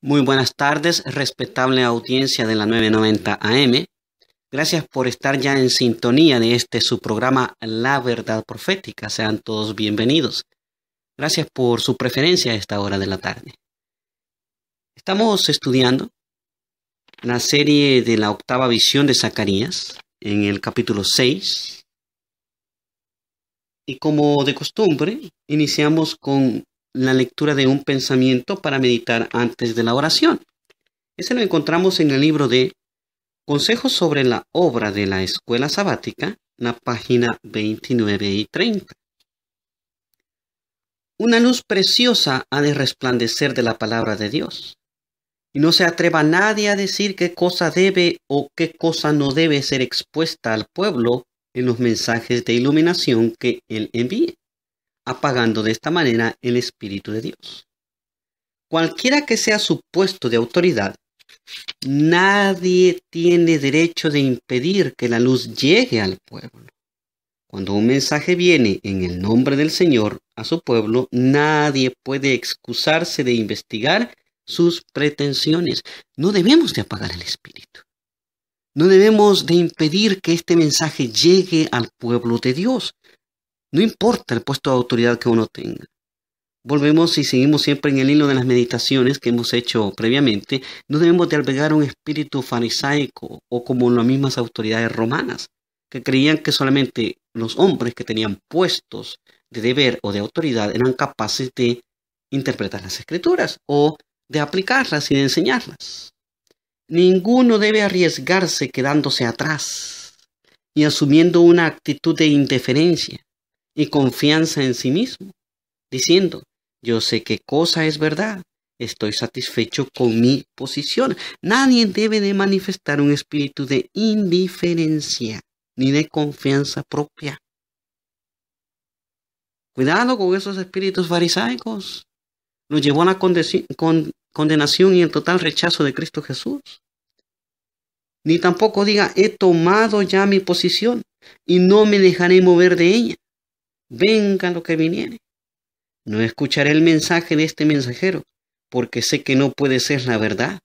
Muy buenas tardes, respetable audiencia de la 990 AM. Gracias por estar ya en sintonía de este su programa La Verdad Profética. Sean todos bienvenidos. Gracias por su preferencia a esta hora de la tarde. Estamos estudiando la serie de la octava visión de Zacarías en el capítulo 6. Y como de costumbre, iniciamos con la lectura de un pensamiento para meditar antes de la oración. Ese lo encontramos en el libro de Consejos sobre la obra de la escuela sabática, la página 29 y 30. Una luz preciosa ha de resplandecer de la palabra de Dios. Y no se atreva nadie a decir qué cosa debe o qué cosa no debe ser expuesta al pueblo en los mensajes de iluminación que Él envíe apagando de esta manera el Espíritu de Dios. Cualquiera que sea su puesto de autoridad, nadie tiene derecho de impedir que la luz llegue al pueblo. Cuando un mensaje viene en el nombre del Señor a su pueblo, nadie puede excusarse de investigar sus pretensiones. No debemos de apagar el Espíritu. No debemos de impedir que este mensaje llegue al pueblo de Dios. No importa el puesto de autoridad que uno tenga. Volvemos y seguimos siempre en el hilo de las meditaciones que hemos hecho previamente. No debemos de albergar un espíritu farisaico o como las mismas autoridades romanas, que creían que solamente los hombres que tenían puestos de deber o de autoridad eran capaces de interpretar las escrituras o de aplicarlas y de enseñarlas. Ninguno debe arriesgarse quedándose atrás y asumiendo una actitud de indiferencia y confianza en sí mismo, diciendo, yo sé qué cosa es verdad, estoy satisfecho con mi posición. Nadie debe de manifestar un espíritu de indiferencia ni de confianza propia. Cuidado con esos espíritus farisaicos. Nos llevó a la condenación y el total rechazo de Cristo Jesús. Ni tampoco diga, he tomado ya mi posición y no me dejaré mover de ella venga lo que viniere. No escucharé el mensaje de este mensajero, porque sé que no puede ser la verdad.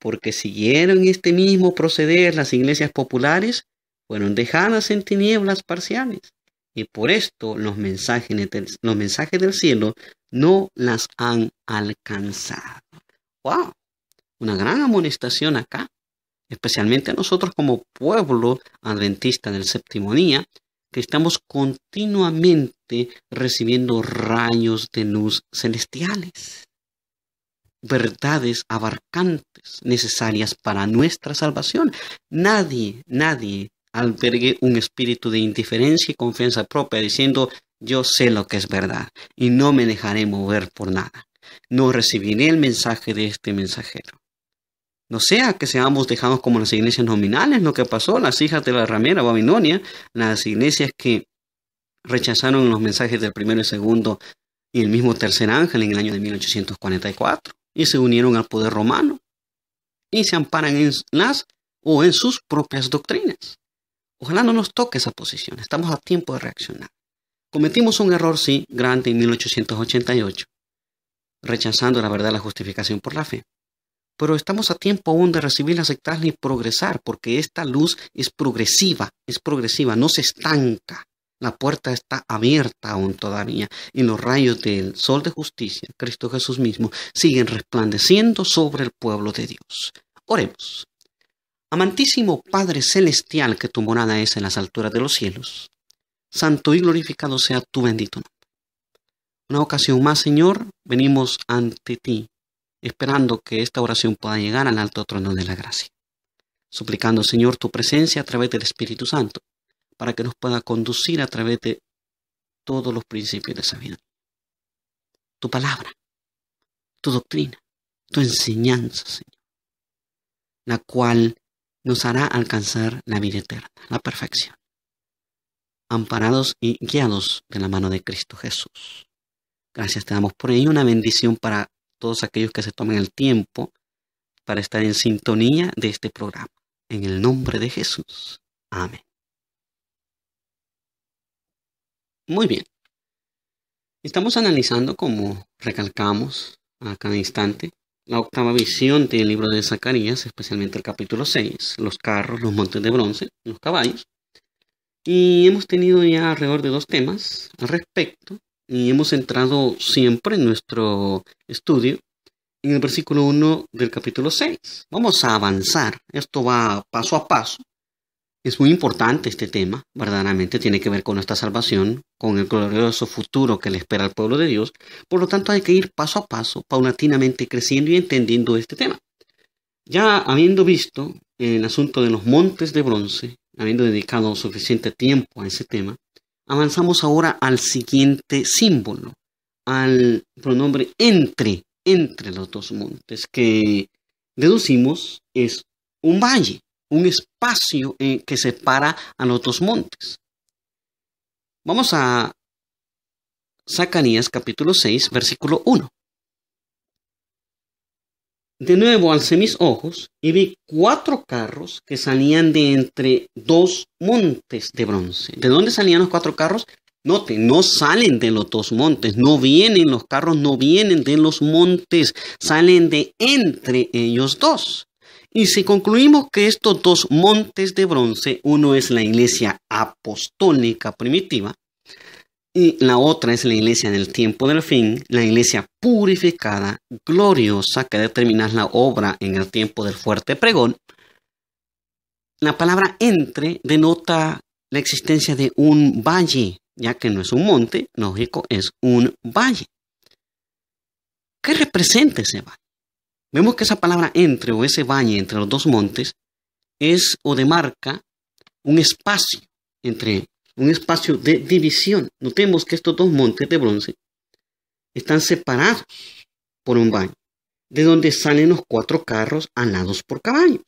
Porque siguieron este mismo proceder las iglesias populares, fueron dejadas en tinieblas parciales. Y por esto los mensajes, los mensajes del cielo no las han alcanzado. ¡Wow! Una gran amonestación acá, especialmente a nosotros como pueblo adventista del séptimo día, que estamos continuamente recibiendo rayos de luz celestiales, verdades abarcantes necesarias para nuestra salvación. Nadie, nadie albergue un espíritu de indiferencia y confianza propia diciendo yo sé lo que es verdad y no me dejaré mover por nada. No recibiré el mensaje de este mensajero. No sea que seamos dejados como las iglesias nominales, lo que pasó, las hijas de la ramera Babilonia, las iglesias que rechazaron los mensajes del primero y segundo y el mismo tercer ángel en el año de 1844 y se unieron al poder romano y se amparan en las o en sus propias doctrinas. Ojalá no nos toque esa posición, estamos a tiempo de reaccionar. Cometimos un error, sí, grande en 1888, rechazando la verdad la justificación por la fe pero estamos a tiempo aún de recibir la señal y progresar, porque esta luz es progresiva, es progresiva, no se estanca. La puerta está abierta aún todavía y los rayos del sol de justicia, Cristo Jesús mismo, siguen resplandeciendo sobre el pueblo de Dios. Oremos. Amantísimo Padre Celestial, que tu morada es en las alturas de los cielos, santo y glorificado sea tu bendito nombre. Una ocasión más, Señor, venimos ante ti esperando que esta oración pueda llegar al alto trono de la gracia. Suplicando, Señor, tu presencia a través del Espíritu Santo, para que nos pueda conducir a través de todos los principios de vida. Tu palabra, tu doctrina, tu enseñanza, Señor, la cual nos hará alcanzar la vida eterna, la perfección, amparados y guiados de la mano de Cristo Jesús. Gracias te damos por ello, una bendición para todos aquellos que se tomen el tiempo para estar en sintonía de este programa. En el nombre de Jesús. Amén. Muy bien. Estamos analizando, como recalcamos a cada instante, la octava visión del libro de Zacarías, especialmente el capítulo 6, los carros, los montes de bronce, los caballos. Y hemos tenido ya alrededor de dos temas al respecto, y hemos entrado siempre en nuestro estudio en el versículo 1 del capítulo 6. Vamos a avanzar, esto va paso a paso. Es muy importante este tema, verdaderamente tiene que ver con nuestra salvación, con el glorioso futuro que le espera al pueblo de Dios. Por lo tanto, hay que ir paso a paso, paulatinamente creciendo y entendiendo este tema. Ya habiendo visto el asunto de los montes de bronce, habiendo dedicado suficiente tiempo a ese tema, Avanzamos ahora al siguiente símbolo, al pronombre entre, entre los dos montes, que deducimos es un valle, un espacio eh, que separa a los dos montes. Vamos a Zacarías capítulo 6, versículo 1 de nuevo alcé mis ojos y vi cuatro carros que salían de entre dos montes de bronce. ¿De dónde salían los cuatro carros? Note, no salen de los dos montes, no vienen, los carros no vienen de los montes, salen de entre ellos dos. Y si concluimos que estos dos montes de bronce, uno es la iglesia apostólica primitiva y la otra es la iglesia del tiempo del fin, la iglesia purificada, gloriosa, que determina la obra en el tiempo del fuerte pregón. La palabra entre denota la existencia de un valle, ya que no es un monte, lógico, es un valle. ¿Qué representa ese valle? Vemos que esa palabra entre o ese valle entre los dos montes es o demarca un espacio entre un espacio de división. Notemos que estos dos montes de bronce están separados por un valle, de donde salen los cuatro carros anados por caballos.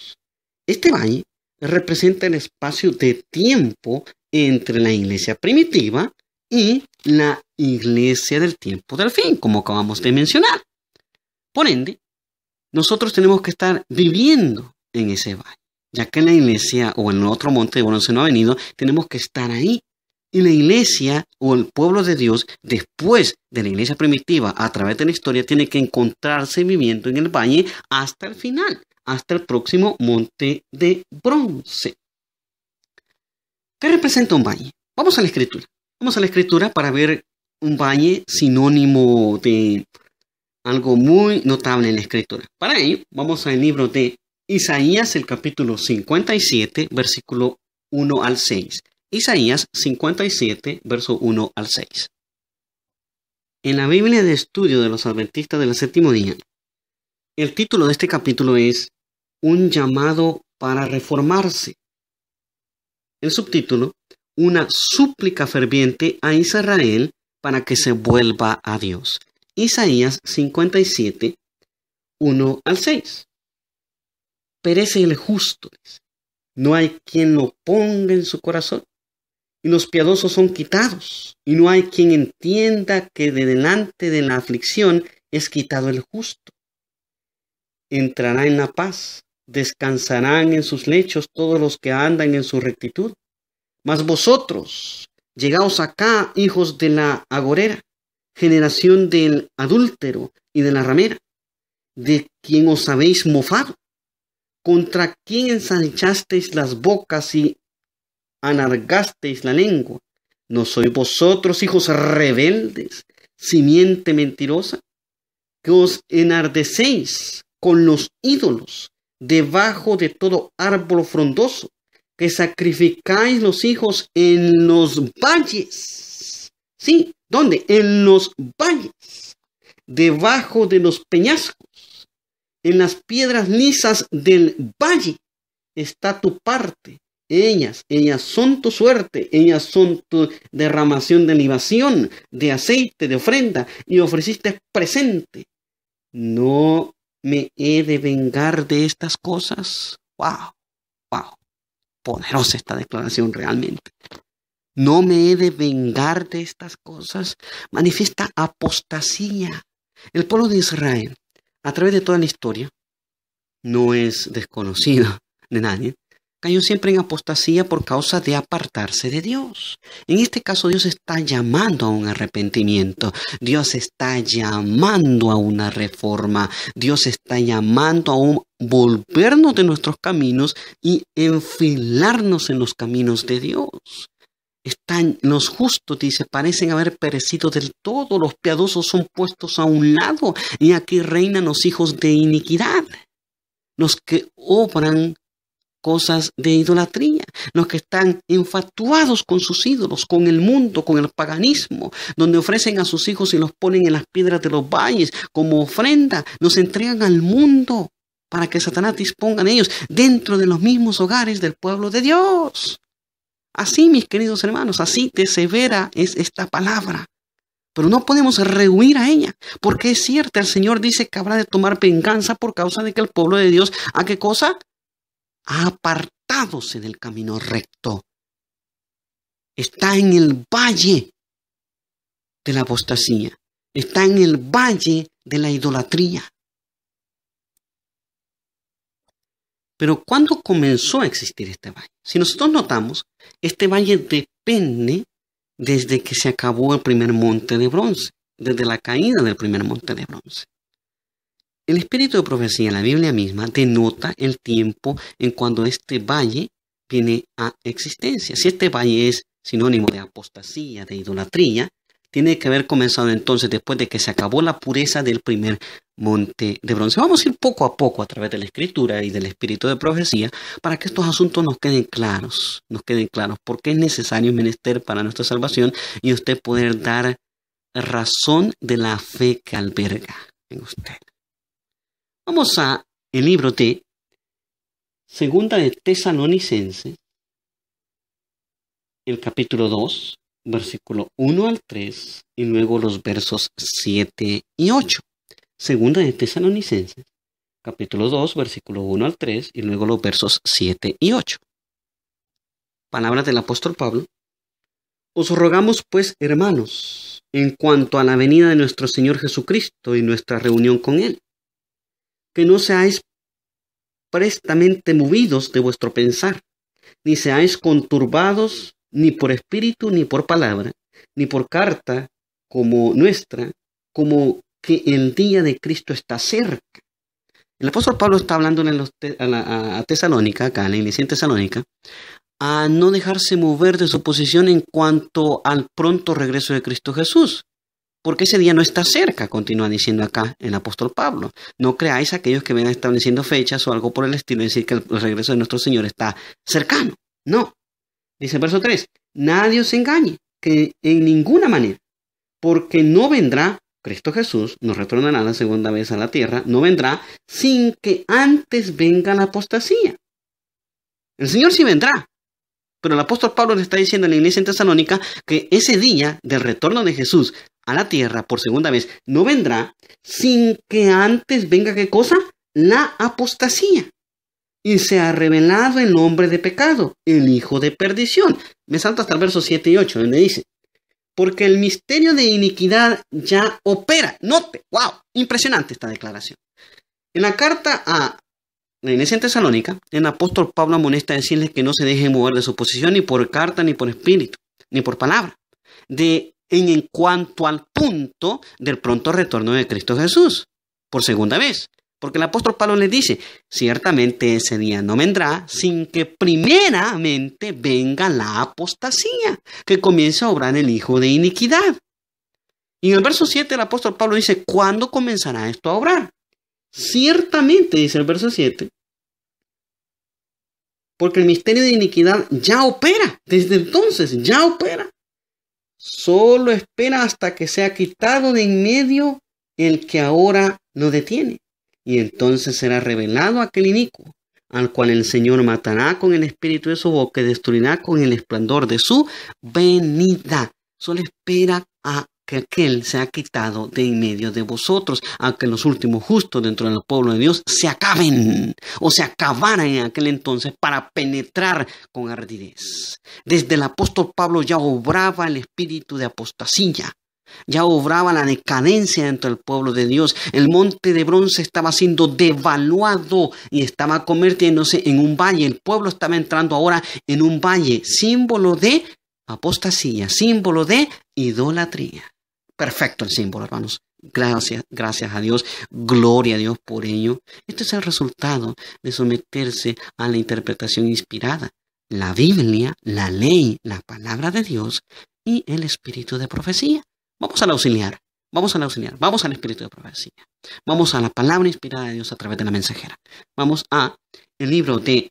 Este valle representa el espacio de tiempo entre la iglesia primitiva y la iglesia del tiempo del fin, como acabamos de mencionar. Por ende, nosotros tenemos que estar viviendo en ese valle ya que en la iglesia o en otro monte de bronce no ha venido, tenemos que estar ahí. Y la iglesia o el pueblo de Dios, después de la iglesia primitiva, a través de la historia, tiene que encontrarse viviendo en el valle hasta el final, hasta el próximo monte de bronce. ¿Qué representa un valle? Vamos a la escritura. Vamos a la escritura para ver un valle sinónimo de algo muy notable en la escritura. Para ello, vamos al libro de Isaías el capítulo 57, versículo 1 al 6. Isaías 57, verso 1 al 6. En la Biblia de estudio de los adventistas del séptimo día, el título de este capítulo es Un llamado para reformarse. El subtítulo, Una súplica ferviente a Israel para que se vuelva a Dios. Isaías 57, 1 al 6 perece el justo. No hay quien lo ponga en su corazón. Y los piadosos son quitados. Y no hay quien entienda que de delante de la aflicción es quitado el justo. Entrará en la paz. Descansarán en sus lechos todos los que andan en su rectitud. Mas vosotros, llegaos acá, hijos de la agorera, generación del adúltero y de la ramera, de quien os habéis mofado ¿Contra quién ensanchasteis las bocas y anargasteis la lengua? ¿No sois vosotros, hijos rebeldes, simiente mentirosa? Que os enardecéis con los ídolos debajo de todo árbol frondoso, que sacrificáis los hijos en los valles. ¿Sí? ¿Dónde? En los valles, debajo de los peñascos en las piedras lisas del valle está tu parte. Ellas, ellas son tu suerte, ellas son tu derramación de libación, de aceite, de ofrenda, y ofreciste presente. No me he de vengar de estas cosas. ¡Wow! ¡Wow! Poderosa esta declaración realmente. No me he de vengar de estas cosas. Manifiesta apostasía. El pueblo de Israel a través de toda la historia, no es desconocida de nadie, cayó siempre en apostasía por causa de apartarse de Dios. En este caso Dios está llamando a un arrepentimiento, Dios está llamando a una reforma, Dios está llamando a un volvernos de nuestros caminos y enfilarnos en los caminos de Dios están los justos, dice, parecen haber perecido del todo, los piadosos son puestos a un lado, y aquí reinan los hijos de iniquidad, los que obran cosas de idolatría, los que están enfatuados con sus ídolos, con el mundo, con el paganismo, donde ofrecen a sus hijos y los ponen en las piedras de los valles como ofrenda, nos entregan al mundo para que Satanás disponga de ellos dentro de los mismos hogares del pueblo de Dios. Así, mis queridos hermanos, así de severa es esta palabra. Pero no podemos rehuir a ella, porque es cierto, el Señor dice que habrá de tomar venganza por causa de que el pueblo de Dios, ¿a qué cosa? Ha apartado del camino recto. Está en el valle de la apostasía, está en el valle de la idolatría, Pero ¿cuándo comenzó a existir este valle? Si nosotros notamos, este valle depende desde que se acabó el primer monte de bronce, desde la caída del primer monte de bronce. El espíritu de profecía en la Biblia misma denota el tiempo en cuando este valle viene a existencia. Si este valle es sinónimo de apostasía, de idolatría, tiene que haber comenzado entonces después de que se acabó la pureza del primer monte de bronce. Vamos a ir poco a poco a través de la escritura y del espíritu de profecía para que estos asuntos nos queden claros, nos queden claros, porque es necesario menester para nuestra salvación y usted poder dar razón de la fe que alberga en usted. Vamos a el libro de Segunda de Tesalonicense, el capítulo 2, versículo 1 al 3 y luego los versos 7 y 8. Segunda de Tesalonicenses, capítulo 2, versículo 1 al 3 y luego los versos 7 y 8. Palabras del apóstol Pablo. Os rogamos pues, hermanos, en cuanto a la venida de nuestro Señor Jesucristo y nuestra reunión con Él, que no seáis prestamente movidos de vuestro pensar, ni seáis conturbados ni por espíritu, ni por palabra, ni por carta como nuestra, como que el día de Cristo está cerca. El apóstol Pablo está hablando en a, la, Tesalónica, acá en la iglesia en Tesalónica, a no dejarse mover de su posición en cuanto al pronto regreso de Cristo Jesús. Porque ese día no está cerca, continúa diciendo acá el apóstol Pablo. No creáis aquellos que vengan estableciendo fechas o algo por el estilo, decir que el regreso de nuestro Señor está cercano. No, Dice el verso 3, nadie se engañe, que en ninguna manera, porque no vendrá, Cristo Jesús no retornará la segunda vez a la tierra, no vendrá sin que antes venga la apostasía. El Señor sí vendrá, pero el apóstol Pablo le está diciendo a la iglesia en Tesalónica que ese día del retorno de Jesús a la tierra por segunda vez no vendrá sin que antes venga qué cosa? La apostasía y se ha revelado el hombre de pecado, el hijo de perdición. Me salto hasta el verso 7 y 8, donde dice, porque el misterio de iniquidad ya opera. Note, wow, impresionante esta declaración. En la carta a la iglesia en Tesalónica, el apóstol Pablo amonesta a decirles que no se dejen mover de su posición ni por carta, ni por espíritu, ni por palabra, de, en cuanto al punto del pronto retorno de Cristo Jesús, por segunda vez. Porque el apóstol Pablo le dice, ciertamente ese día no vendrá sin que primeramente venga la apostasía, que comience a obrar el hijo de iniquidad. Y en el verso 7 el apóstol Pablo dice, ¿cuándo comenzará esto a obrar? Ciertamente, dice el verso 7, porque el misterio de iniquidad ya opera, desde entonces ya opera. Solo espera hasta que sea quitado de en medio el que ahora lo detiene y entonces será revelado aquel inicuo, al cual el Señor matará con el espíritu de su boca y destruirá con el esplendor de su venida. Solo espera a que aquel sea quitado de en medio de vosotros, a que los últimos justos dentro del pueblo de Dios se acaben o se acabaran en aquel entonces para penetrar con ardidez. Desde el apóstol Pablo ya obraba el espíritu de apostasía ya obraba la decadencia dentro del pueblo de Dios. El monte de bronce estaba siendo devaluado y estaba convirtiéndose en un valle. El pueblo estaba entrando ahora en un valle, símbolo de apostasía, símbolo de idolatría. Perfecto el símbolo, hermanos. Gracias, gracias a Dios, gloria a Dios por ello. Este es el resultado de someterse a la interpretación inspirada. La Biblia, la ley, la palabra de Dios y el espíritu de profecía. Vamos al auxiliar, vamos al auxiliar, vamos al espíritu de profecía, vamos a la palabra inspirada de Dios a través de la mensajera, vamos a el libro de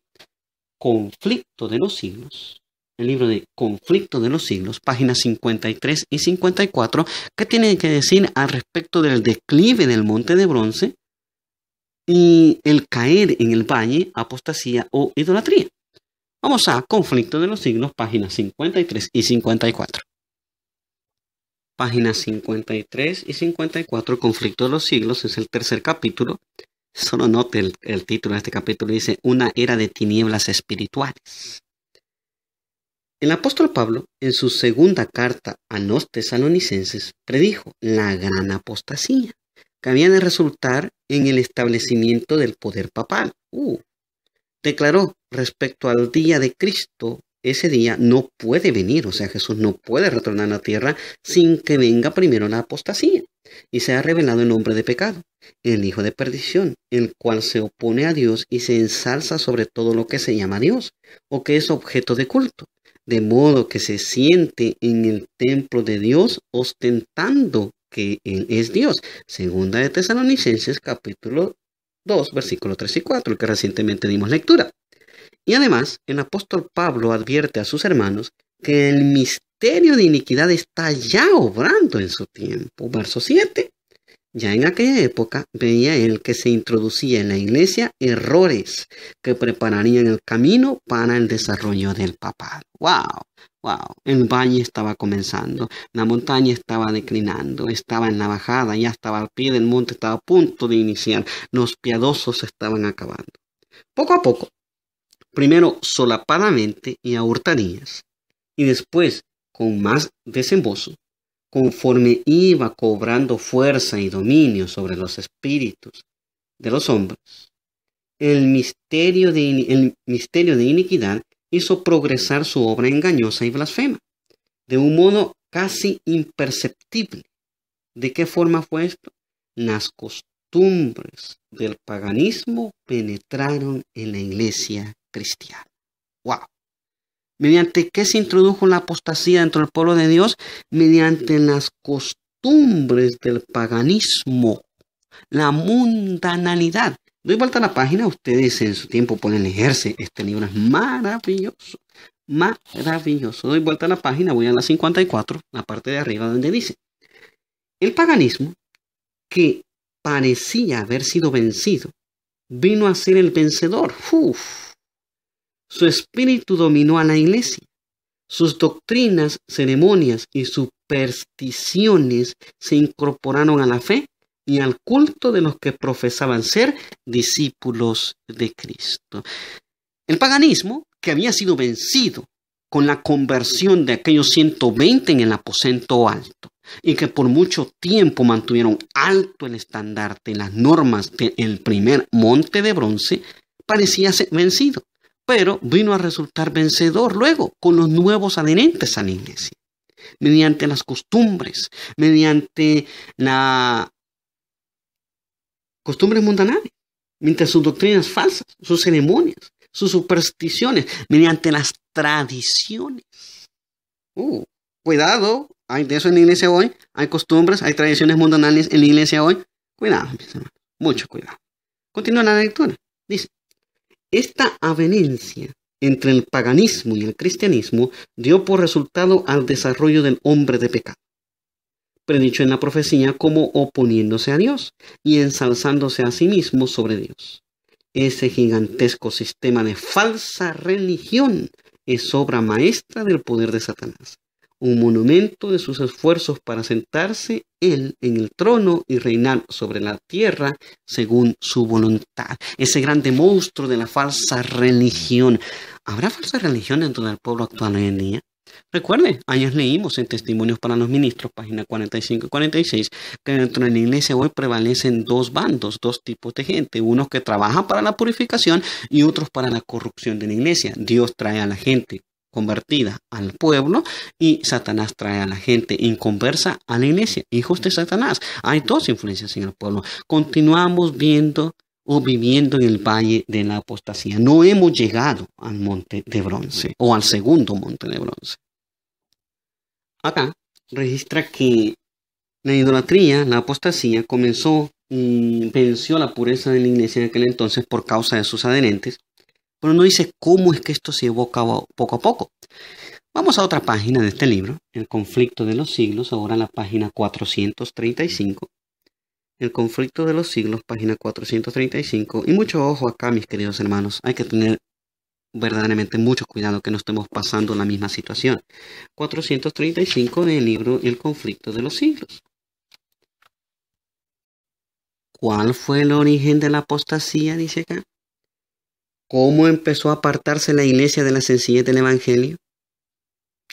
Conflicto de los Siglos, el libro de Conflicto de los Siglos, páginas 53 y 54, que tiene que decir al respecto del declive del Monte de Bronce y el caer en el valle, apostasía o idolatría. Vamos a Conflicto de los Siglos, páginas 53 y 54 páginas 53 y 54, Conflicto de los Siglos, es el tercer capítulo. Solo note el, título de este capítulo, dice Una era de tinieblas espirituales. El apóstol Pablo, en su segunda carta a los tesalonicenses, predijo la gran apostasía que había de resultar en el establecimiento del poder papal. Uh, declaró respecto al día de Cristo ese día no puede venir, o sea, Jesús no puede retornar a la tierra sin que venga primero la apostasía y se sea revelado el hombre de pecado, el hijo de perdición, el cual se opone a Dios y se ensalza sobre todo lo que se llama Dios o que es objeto de culto, de modo que se siente en el templo de Dios ostentando que Él es Dios. Segunda de Tesalonicenses capítulo 2, versículo 3 y 4, el que recientemente dimos lectura. Y además, el apóstol Pablo advierte a sus hermanos que el misterio de iniquidad está ya obrando en su tiempo. Verso 7. Ya en aquella época veía él que se introducía en la iglesia errores que prepararían el camino para el desarrollo del papado. ¡Wow! ¡Wow! El valle estaba comenzando, la montaña estaba declinando, estaba en la bajada, ya estaba al pie del monte, estaba a punto de iniciar, los piadosos estaban acabando. Poco a poco, primero solapadamente y a hurtadillas, y después con más desembozo, conforme iba cobrando fuerza y dominio sobre los espíritus de los hombres. El misterio de, el misterio de iniquidad hizo progresar su obra engañosa y blasfema, de un modo casi imperceptible. ¿De qué forma fue esto? Las costumbres del paganismo penetraron en la iglesia cristiano. ¡Wow! ¿Mediante qué se introdujo la apostasía dentro del pueblo de Dios? Mediante las costumbres del paganismo, la mundanalidad. Doy vuelta a la página, ustedes en su tiempo pueden leerse. Este libro es maravilloso, maravilloso. Doy vuelta a la página, voy a la 54, la parte de arriba donde dice, el paganismo que parecía haber sido vencido, vino a ser el vencedor. Uf, su espíritu dominó a la iglesia. Sus doctrinas, ceremonias y supersticiones se incorporaron a la fe y al culto de los que profesaban ser discípulos de Cristo. El paganismo, que había sido vencido con la conversión de aquellos 120 en el aposento alto, y que por mucho tiempo mantuvieron alto el estandarte y las normas del primer monte de bronce, parecía ser vencido pero vino a resultar vencedor luego con los nuevos adherentes a la iglesia, mediante las costumbres, mediante las costumbres mundanales, mediante sus doctrinas falsas, sus ceremonias, sus supersticiones, mediante las tradiciones. Uh, cuidado, hay de eso en la iglesia hoy, hay costumbres, hay tradiciones mundanales en la iglesia hoy. Cuidado, mucho cuidado. Continúa la lectura. Dice, esta avenencia entre el paganismo y el cristianismo dio por resultado al desarrollo del hombre de pecado, predicho en la profecía como oponiéndose a Dios y ensalzándose a sí mismo sobre Dios. Ese gigantesco sistema de falsa religión es obra maestra del poder de Satanás, un monumento de sus esfuerzos para sentarse él en el trono y reinar sobre la tierra según su voluntad. Ese grande monstruo de la falsa religión. ¿Habrá falsa religión dentro del pueblo actual hoy en día? Recuerde, años leímos en Testimonios para los Ministros, página 45 y 46, que dentro de la iglesia hoy prevalecen dos bandos, dos tipos de gente, unos que trabajan para la purificación y otros para la corrupción de la iglesia. Dios trae a la gente convertida al pueblo y Satanás trae a la gente inconversa a la iglesia, hijos de Satanás. Hay dos influencias en el pueblo. Continuamos viendo o viviendo en el valle de la apostasía. No hemos llegado al monte de bronce o al segundo monte de bronce. Acá registra que la idolatría, la apostasía, comenzó, venció la pureza de la iglesia en aquel entonces por causa de sus adherentes pero no dice cómo es que esto se llevó poco a poco. Vamos a otra página de este libro, El conflicto de los siglos, ahora la página 435. El conflicto de los siglos, página 435. Y mucho ojo acá, mis queridos hermanos, hay que tener verdaderamente mucho cuidado que no estemos pasando la misma situación. 435 del libro El conflicto de los siglos. ¿Cuál fue el origen de la apostasía? Dice acá. ¿Cómo empezó a apartarse la iglesia de la sencillez del Evangelio?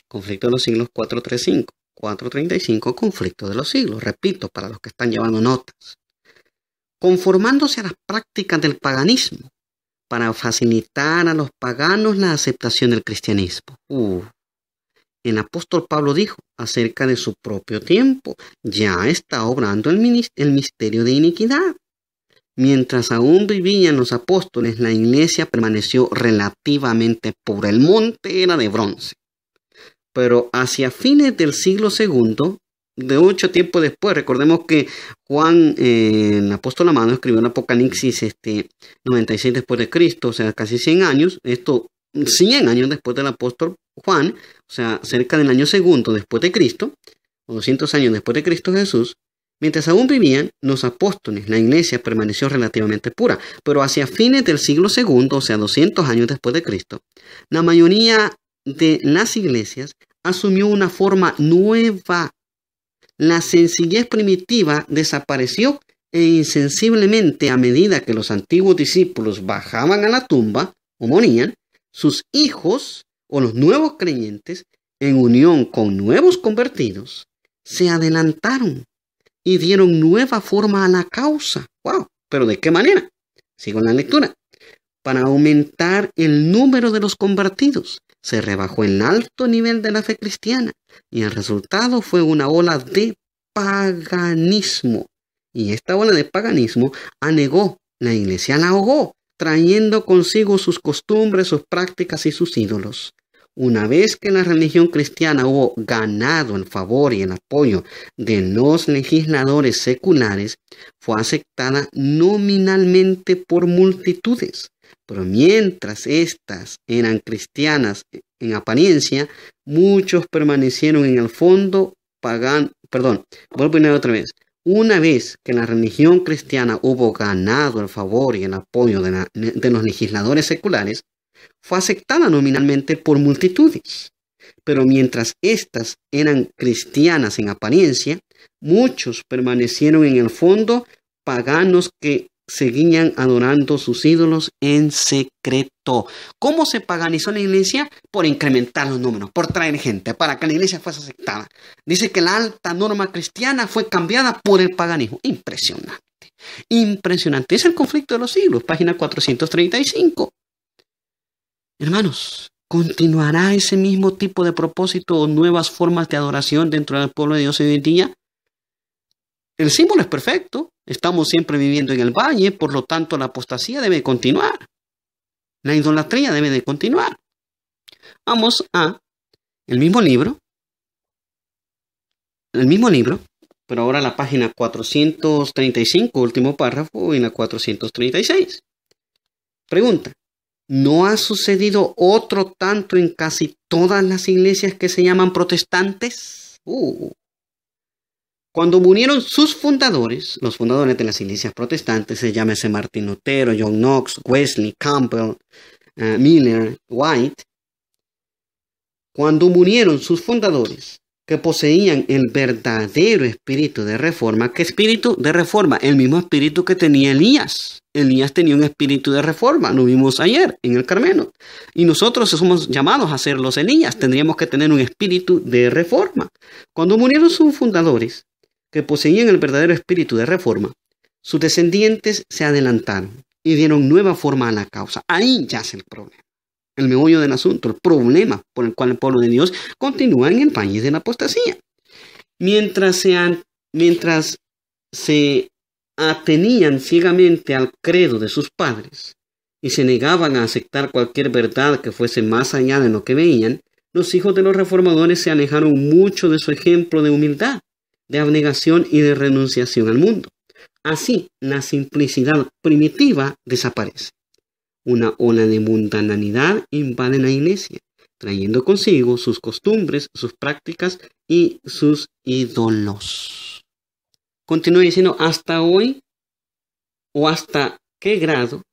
Conflicto de los siglos 435. 435, conflicto de los siglos, repito, para los que están llevando notas. Conformándose a las prácticas del paganismo para facilitar a los paganos la aceptación del cristianismo. Uh. El apóstol Pablo dijo acerca de su propio tiempo, ya está obrando el misterio de iniquidad. Mientras aún vivían los apóstoles, la iglesia permaneció relativamente pura. El monte era de bronce. Pero hacia fines del siglo II, de mucho tiempo después, recordemos que Juan, eh, el apóstol amado, escribió el Apocalipsis este, 96 después de Cristo, o sea, casi 100 años. Esto 100 años después del apóstol Juan, o sea, cerca del año segundo después de Cristo, o 200 años después de Cristo Jesús, Mientras aún vivían los apóstoles, la iglesia permaneció relativamente pura, pero hacia fines del siglo II, o sea, 200 años después de Cristo, la mayoría de las iglesias asumió una forma nueva. La sencillez primitiva desapareció e insensiblemente a medida que los antiguos discípulos bajaban a la tumba o morían, sus hijos o los nuevos creyentes, en unión con nuevos convertidos, se adelantaron y dieron nueva forma a la causa. ¡Wow! ¿Pero de qué manera? Sigo en la lectura. Para aumentar el número de los convertidos, se rebajó el alto nivel de la fe cristiana y el resultado fue una ola de paganismo. Y esta ola de paganismo anegó, la iglesia la ahogó, trayendo consigo sus costumbres, sus prácticas y sus ídolos. Una vez que la religión cristiana hubo ganado el favor y el apoyo de los legisladores seculares, fue aceptada nominalmente por multitudes, pero mientras éstas eran cristianas en apariencia, muchos permanecieron en el fondo pagan, perdón, vuelvo a otra vez. Una vez que la religión cristiana hubo ganado el favor y el apoyo de los legisladores seculares, fue aceptada nominalmente por multitudes. Pero mientras éstas eran cristianas en apariencia, muchos permanecieron en el fondo paganos que seguían adorando sus ídolos en secreto. ¿Cómo se paganizó la iglesia? Por incrementar los números, por traer gente, para que la iglesia fuese aceptada. Dice que la alta norma cristiana fue cambiada por el paganismo. Impresionante. Impresionante. Es el conflicto de los siglos, página 435. Hermanos, ¿continuará ese mismo tipo de propósito o nuevas formas de adoración dentro del pueblo de Dios hoy en día? El símbolo es perfecto, estamos siempre viviendo en el valle, por lo tanto la apostasía debe continuar, la idolatría debe de continuar. Vamos a el mismo libro, el mismo libro, pero ahora la página 435, último párrafo, y la 436. Pregunta, ¿No ha sucedido otro tanto en casi todas las iglesias que se llaman protestantes? Uh. Cuando murieron sus fundadores, los fundadores de las iglesias protestantes, se llámese Martín Lutero, John Knox, Wesley, Campbell, eh, Miller, White, cuando murieron sus fundadores, que poseían el verdadero espíritu de reforma. ¿Qué espíritu de reforma? El mismo espíritu que tenía Elías. Elías tenía un espíritu de reforma, lo vimos ayer en el Carmelo. Y nosotros somos llamados a ser los Elías, tendríamos que tener un espíritu de reforma. Cuando murieron sus fundadores, que poseían el verdadero espíritu de reforma, sus descendientes se adelantaron y dieron nueva forma a la causa. Ahí ya es el problema el meollo del asunto, el problema por el cual el pueblo de Dios continúa en el país de la apostasía. Mientras se, mientras se atenían ciegamente al credo de sus padres y se negaban a aceptar cualquier verdad que fuese más allá de lo que veían, los hijos de los reformadores se alejaron mucho de su ejemplo de humildad, de abnegación y de renunciación al mundo. Así, la simplicidad primitiva desaparece. Una ola de mundanidad invade la iglesia, trayendo consigo sus costumbres, sus prácticas y sus ídolos. Continúe diciendo, hasta hoy o hasta qué grado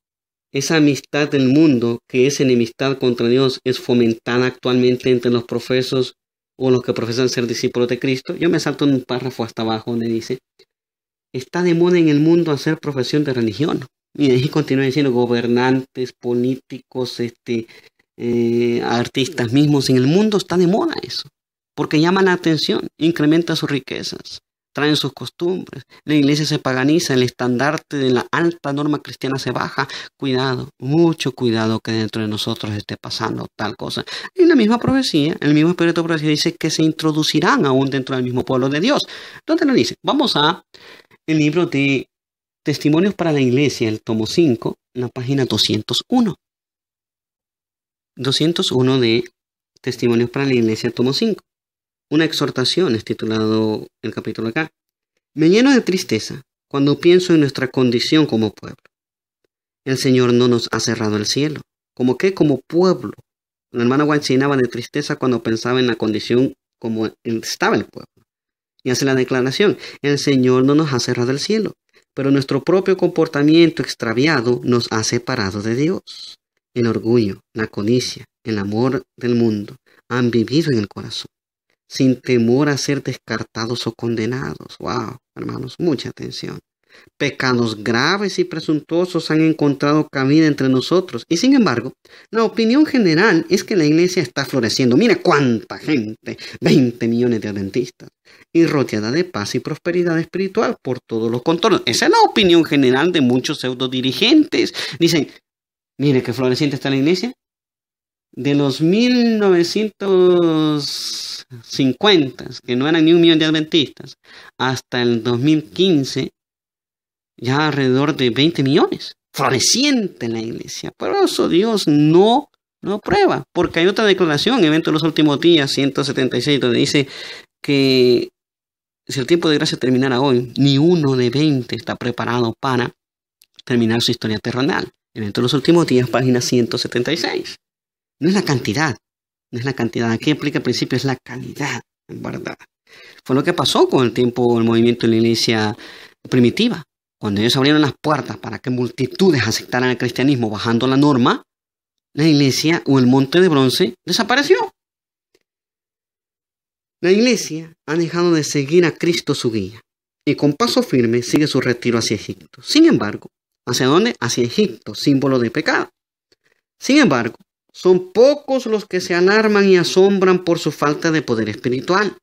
esa amistad del mundo, que es enemistad contra Dios, es fomentada actualmente entre los profesos o los que profesan ser discípulos de Cristo. Yo me salto en un párrafo hasta abajo donde dice, está de moda en el mundo hacer profesión de religión y ahí continúa diciendo gobernantes, políticos, este, eh, artistas mismos en el mundo, está de moda eso, porque llaman la atención, incrementa sus riquezas, traen sus costumbres, la iglesia se paganiza, el estandarte de la alta norma cristiana se baja, cuidado, mucho cuidado que dentro de nosotros esté pasando tal cosa. Y la misma profecía, el mismo espíritu de profecía dice que se introducirán aún dentro del mismo pueblo de Dios. ¿Dónde lo dice? Vamos a el libro de Testimonios para la Iglesia, el tomo 5, la página 201. 201 de Testimonios para la Iglesia, tomo 5. Una exhortación es titulado el capítulo acá. Me lleno de tristeza cuando pienso en nuestra condición como pueblo. El Señor no nos ha cerrado el cielo. Como que como pueblo. La hermana White se llenaba de tristeza cuando pensaba en la condición como estaba el pueblo. Y hace la declaración, el Señor no nos ha cerrado el cielo pero nuestro propio comportamiento extraviado nos ha separado de Dios. El orgullo, la codicia, el amor del mundo han vivido en el corazón, sin temor a ser descartados o condenados. ¡Wow! Hermanos, mucha atención pecados graves y presuntuosos han encontrado camino entre nosotros. Y sin embargo, la opinión general es que la iglesia está floreciendo. Mire cuánta gente, 20 millones de adventistas, y rodeada de paz y prosperidad espiritual por todos los contornos. Esa es la opinión general de muchos pseudo dirigentes. Dicen, mire qué floreciente está la iglesia. De los 1950, que no eran ni un millón de adventistas, hasta el 2015, ya alrededor de 20 millones, floreciente en la iglesia. Por eso Dios no no prueba, porque hay otra declaración, evento de los últimos días, 176, donde dice que si el tiempo de gracia terminara hoy, ni uno de 20 está preparado para terminar su historia terrenal. Evento de los últimos días, página 176. No es la cantidad, no es la cantidad. Aquí aplica el principio, es la calidad, en verdad. Fue lo que pasó con el tiempo, el movimiento en la iglesia primitiva. Cuando ellos abrieron las puertas para que multitudes aceptaran el cristianismo bajando la norma, la iglesia o el monte de bronce desapareció. La iglesia ha dejado de seguir a Cristo su guía y con paso firme sigue su retiro hacia Egipto. Sin embargo, ¿hacia dónde? Hacia Egipto, símbolo de pecado. Sin embargo, son pocos los que se alarman y asombran por su falta de poder espiritual.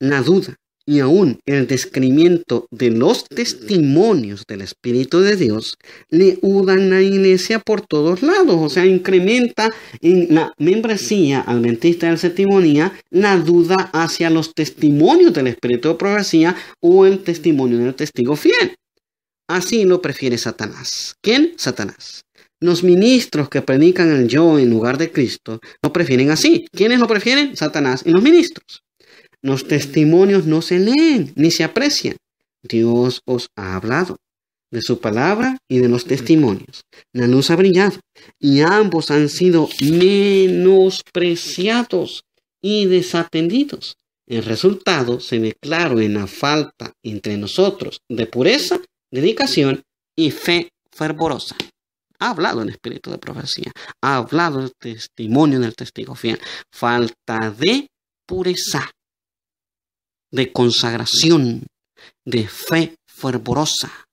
La duda y aún el descrimiento de los testimonios del Espíritu de Dios, le udan la iglesia por todos lados. O sea, incrementa en la membresía adventista de la día la duda hacia los testimonios del Espíritu de profecía o el testimonio del testigo fiel. Así lo prefiere Satanás. ¿Quién? Satanás. Los ministros que predican el yo en lugar de Cristo lo prefieren así. ¿Quiénes lo prefieren? Satanás y los ministros. Los testimonios no se leen ni se aprecian. Dios os ha hablado de su palabra y de los testimonios. La luz ha brillado y ambos han sido menospreciados y desatendidos. El resultado se ve claro en la falta entre nosotros de pureza, dedicación y fe fervorosa. Ha hablado en espíritu de profecía, ha hablado el testimonio del testigo fiel. Falta de pureza de consagración, de fe fervorosa.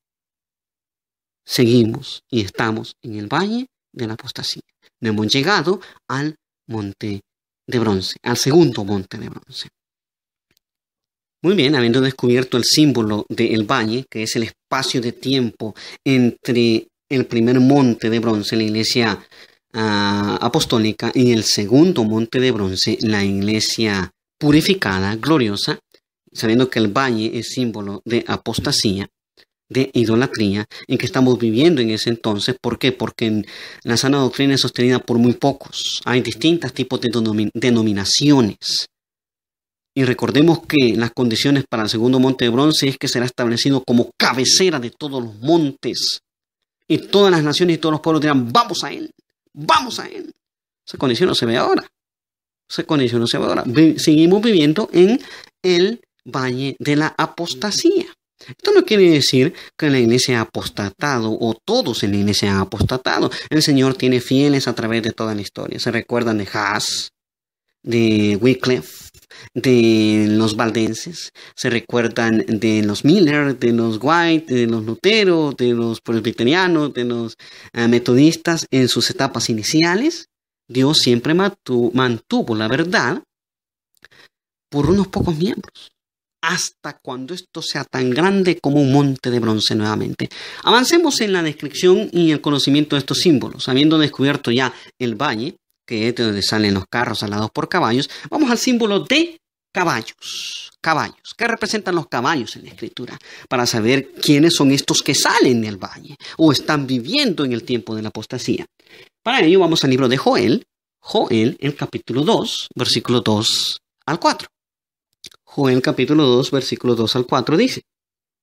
Seguimos y estamos en el valle de la apostasía. No hemos llegado al monte de bronce, al segundo monte de bronce. Muy bien, habiendo descubierto el símbolo del valle, que es el espacio de tiempo entre el primer monte de bronce, la iglesia ah, apostólica, y el segundo monte de bronce, la iglesia purificada, gloriosa, sabiendo que el valle es símbolo de apostasía, de idolatría, en que estamos viviendo en ese entonces. ¿Por qué? Porque la sana doctrina es sostenida por muy pocos. Hay distintos tipos de denominaciones. Y recordemos que las condiciones para el segundo monte de bronce es que será establecido como cabecera de todos los montes. Y todas las naciones y todos los pueblos dirán, vamos a él, vamos a él. Esa condición no se ve ahora. Esa condición no se ve ahora. seguimos viviendo en el valle de la apostasía. Esto no quiere decir que la iglesia ha apostatado o todos en la iglesia han apostatado. El Señor tiene fieles a través de toda la historia. Se recuerdan de Haas, de Wycliffe, de los valdenses, se recuerdan de los Miller, de los White, de los Luteros, de los presbiterianos, de los eh, metodistas en sus etapas iniciales. Dios siempre mantuvo la verdad por unos pocos miembros hasta cuando esto sea tan grande como un monte de bronce nuevamente. Avancemos en la descripción y el conocimiento de estos símbolos. Habiendo descubierto ya el valle, que es donde salen los carros alados por caballos, vamos al símbolo de caballos. Caballos. ¿Qué representan los caballos en la escritura? Para saber quiénes son estos que salen del valle o están viviendo en el tiempo de la apostasía. Para ello vamos al libro de Joel, Joel, el capítulo 2, versículo 2 al 4. Joel capítulo 2, versículos 2 al 4 dice,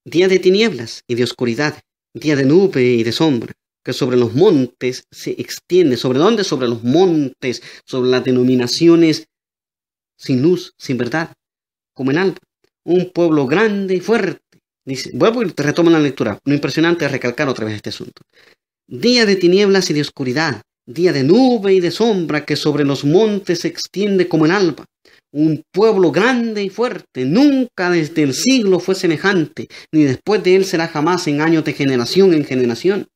Día de tinieblas y de oscuridad, día de nube y de sombra, que sobre los montes se extiende. ¿Sobre dónde? Sobre los montes, sobre las denominaciones sin luz, sin verdad, como en alba. Un pueblo grande y fuerte. Dice, vuelvo y te retomo la lectura. Lo impresionante es recalcar otra vez este asunto. Día de tinieblas y de oscuridad, día de nube y de sombra que sobre los montes se extiende como en alba un pueblo grande y fuerte, nunca desde el siglo fue semejante, ni después de él será jamás en años de generación en generación.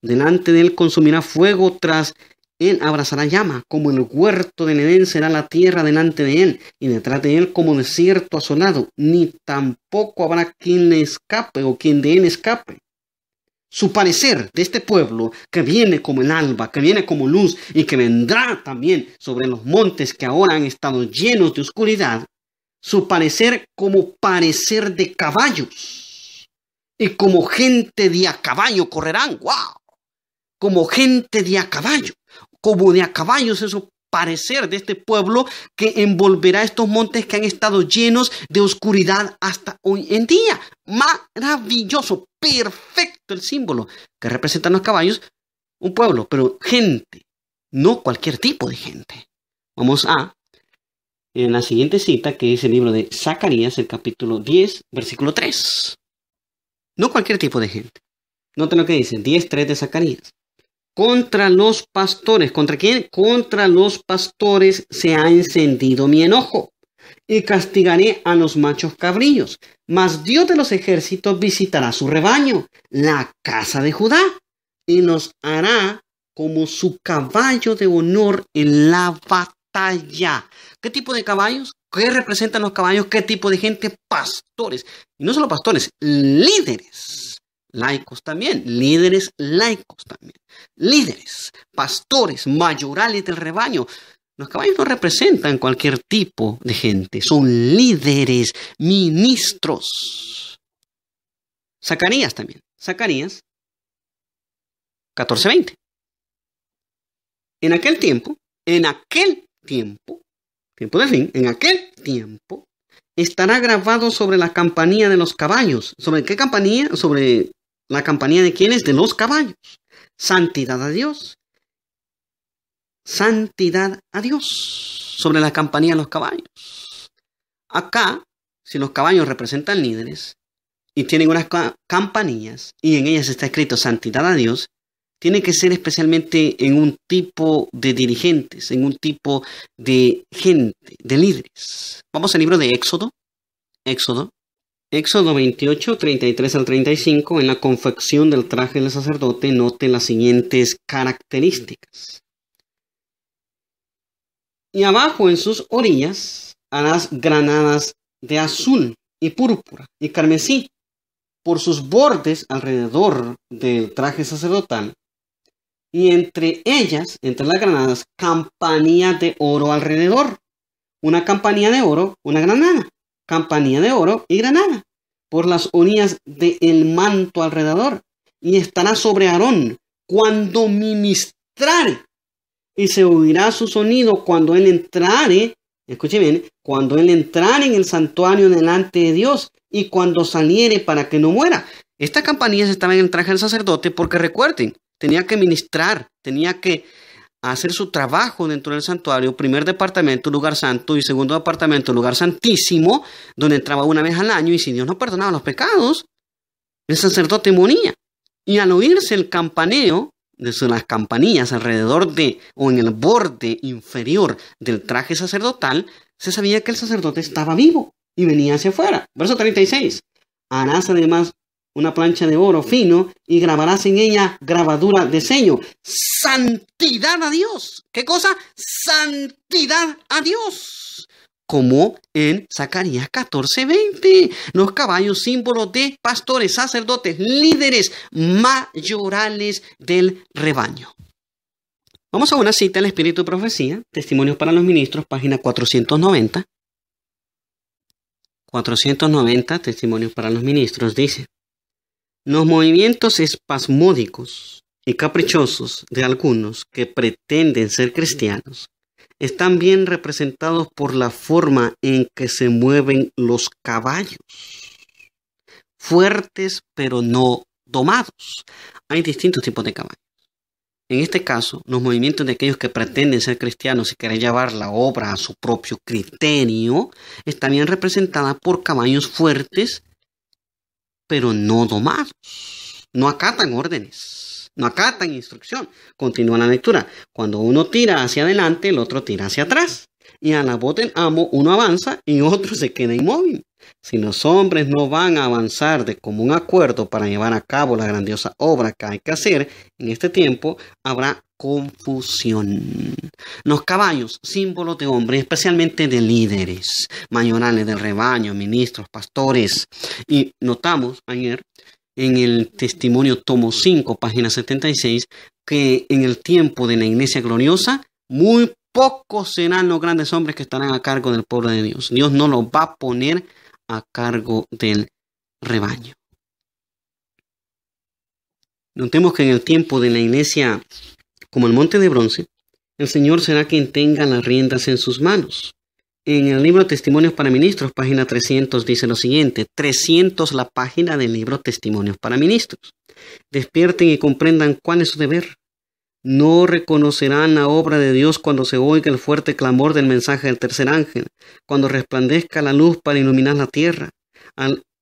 Delante de él consumirá fuego, tras él abrazará llama, como el huerto de Nedén será la tierra delante de él, y detrás de él como desierto asolado, ni tampoco habrá quien le escape o quien de él escape su parecer de este pueblo que viene como el alba, que viene como luz y que vendrá también sobre los montes que ahora han estado llenos de oscuridad, su parecer como parecer de caballos y como gente de a caballo correrán, wow, como gente de a caballo, como de a caballos es parecer de este pueblo que envolverá estos montes que han estado llenos de oscuridad hasta hoy en día. Maravilloso, perfecto el símbolo que representan los caballos, un pueblo, pero gente, no cualquier tipo de gente. Vamos a en la siguiente cita que es el libro de Zacarías, el capítulo 10, versículo 3. No cualquier tipo de gente. Noten lo que dice, 3 de Zacarías. Contra los pastores, ¿contra quién? Contra los pastores se ha encendido mi enojo y castigaré a los machos cabrillos. Mas Dios de los ejércitos visitará su rebaño, la casa de Judá, y nos hará como su caballo de honor en la batalla. ¿Qué tipo de caballos? ¿Qué representan los caballos? ¿Qué tipo de gente? Pastores. Y no solo pastores, líderes. Laicos también, líderes laicos también, líderes, pastores, mayorales del rebaño, los caballos no representan cualquier tipo de gente, son líderes, ministros. Zacarías también, Zacarías 14:20. En aquel tiempo, en aquel tiempo, tiempo de fin, en aquel tiempo, estará grabado sobre la campanilla de los caballos. ¿Sobre qué campanilla? Sobre la campanilla de quiénes? De los caballos. Santidad a Dios santidad a Dios sobre la campanilla de los caballos. Acá, si los caballos representan líderes y tienen unas campanillas y en ellas está escrito santidad a Dios, tiene que ser especialmente en un tipo de dirigentes, en un tipo de gente, de líderes. Vamos al libro de Éxodo, Éxodo, Éxodo 28, 33 al 35, en la confección del traje del sacerdote, note las siguientes características y abajo en sus orillas a granadas de azul y púrpura y carmesí. Por sus bordes alrededor del traje sacerdotal y entre ellas, entre las granadas, campanillas de oro alrededor. Una campanilla de oro, una granada. Campanilla de oro y granada. Por las orillas del el manto alrededor. Y estará sobre Aarón cuando ministrar y se oirá su sonido cuando él entrare, escuche bien, cuando él entrare en el santuario delante de Dios y cuando saliere para que no muera. Esta campanilla se estaba en el traje del sacerdote porque recuerden, tenía que ministrar, tenía que hacer su trabajo dentro del santuario, primer departamento, lugar santo, y segundo departamento, lugar santísimo, donde entraba una vez al año, y si Dios no perdonaba los pecados, el sacerdote moría. Y al oírse el campaneo, desde las campanillas alrededor de o en el borde inferior del traje sacerdotal, se sabía que el sacerdote estaba vivo y venía hacia afuera. Verso 36. Harás además una plancha de oro fino y grabarás en ella grabadura de sello. Santidad a Dios. ¿Qué cosa? Santidad a Dios como en Zacarías 14:20. Los caballos, símbolo de pastores, sacerdotes, líderes mayorales del rebaño. Vamos a una cita del Espíritu de Profecía, Testimonios para los Ministros, página 490. 490, Testimonios para los Ministros, dice, los movimientos espasmódicos y caprichosos de algunos que pretenden ser cristianos están bien representados por la forma en que se mueven los caballos. Fuertes pero no domados. Hay distintos tipos de caballos. En este caso, los movimientos de aquellos que pretenden ser cristianos y querer llevar la obra a su propio criterio están bien representados por caballos fuertes, pero no domados. No acatan órdenes no acatan instrucción. Continúa la lectura. Cuando uno tira hacia adelante, el otro tira hacia atrás. Y a la voz del amo uno avanza y otro se queda inmóvil. Si los hombres no van a avanzar de común acuerdo para llevar a cabo la grandiosa obra que hay que hacer en este tiempo, habrá confusión. Los caballos, símbolos de hombres, especialmente de líderes, mayorales del rebaño, ministros, pastores. Y notamos ayer en el testimonio tomo 5, página 76, que en el tiempo de la iglesia gloriosa, muy pocos serán los grandes hombres que estarán a cargo del pueblo de Dios. Dios no los va a poner a cargo del rebaño. Notemos que en el tiempo de la iglesia, como el monte de bronce, el Señor será quien tenga las riendas en sus manos. En el libro Testimonios para Ministros, página 300, dice lo siguiente, 300 la página del libro Testimonios para Ministros. Despierten y comprendan cuál es su deber. No reconocerán la obra de Dios cuando se oiga el fuerte clamor del mensaje del tercer ángel, cuando resplandezca la luz para iluminar la tierra.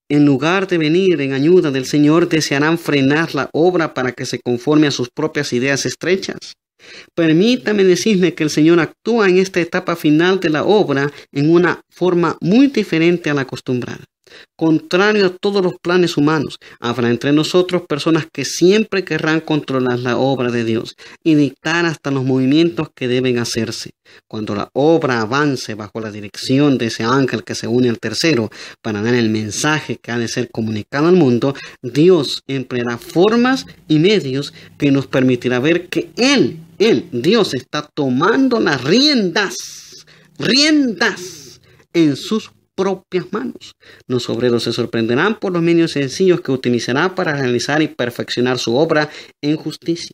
en lugar de venir en ayuda del Señor, desearán frenar la obra para que se conforme a sus propias ideas estrechas. Permítame decirme que el Señor actúa en esta etapa final de la obra en una forma muy diferente a la acostumbrada. Contrario a todos los planes humanos, habrá entre nosotros personas que siempre querrán controlar la obra de Dios y dictar hasta los movimientos que deben hacerse. Cuando la obra avance bajo la dirección de ese ángel que se une al tercero para dar el mensaje que ha de ser comunicado al mundo, Dios empleará formas y medios que nos permitirá ver que Él él, Dios, está tomando las riendas, riendas en sus propias manos. Los obreros se sorprenderán por los medios sencillos que utilizará para realizar y perfeccionar su obra en justicia.